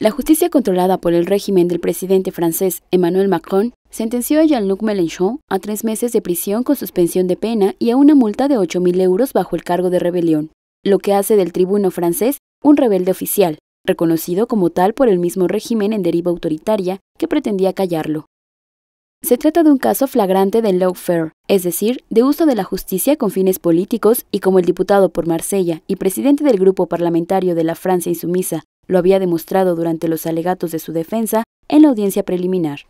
La justicia controlada por el régimen del presidente francés Emmanuel Macron sentenció a Jean-Luc Mélenchon a tres meses de prisión con suspensión de pena y a una multa de 8.000 euros bajo el cargo de rebelión, lo que hace del tribuno francés un rebelde oficial, reconocido como tal por el mismo régimen en deriva autoritaria que pretendía callarlo. Se trata de un caso flagrante de lawfare, es decir, de uso de la justicia con fines políticos y como el diputado por Marsella y presidente del grupo parlamentario de la Francia insumisa, lo había demostrado durante los alegatos de su defensa en la audiencia preliminar.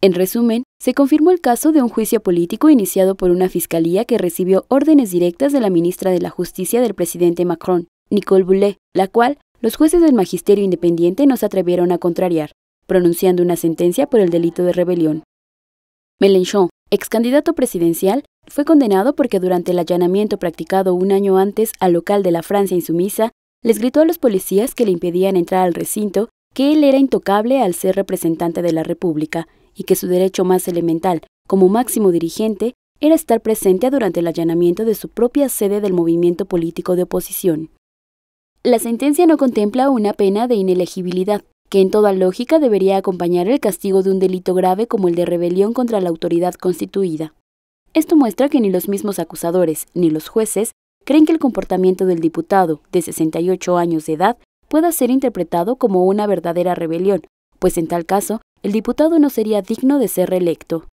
En resumen, se confirmó el caso de un juicio político iniciado por una fiscalía que recibió órdenes directas de la ministra de la Justicia del presidente Macron, Nicole Boulet, la cual los jueces del magisterio independiente no se atrevieron a contrariar, pronunciando una sentencia por el delito de rebelión. Mélenchon, ex candidato presidencial, fue condenado porque durante el allanamiento practicado un año antes al local de la Francia insumisa, les gritó a los policías que le impedían entrar al recinto que él era intocable al ser representante de la República y que su derecho más elemental, como máximo dirigente, era estar presente durante el allanamiento de su propia sede del movimiento político de oposición. La sentencia no contempla una pena de inelegibilidad, que en toda lógica debería acompañar el castigo de un delito grave como el de rebelión contra la autoridad constituida. Esto muestra que ni los mismos acusadores ni los jueces creen que el comportamiento del diputado, de 68 años de edad, pueda ser interpretado como una verdadera rebelión, pues en tal caso, el diputado no sería digno de ser reelecto.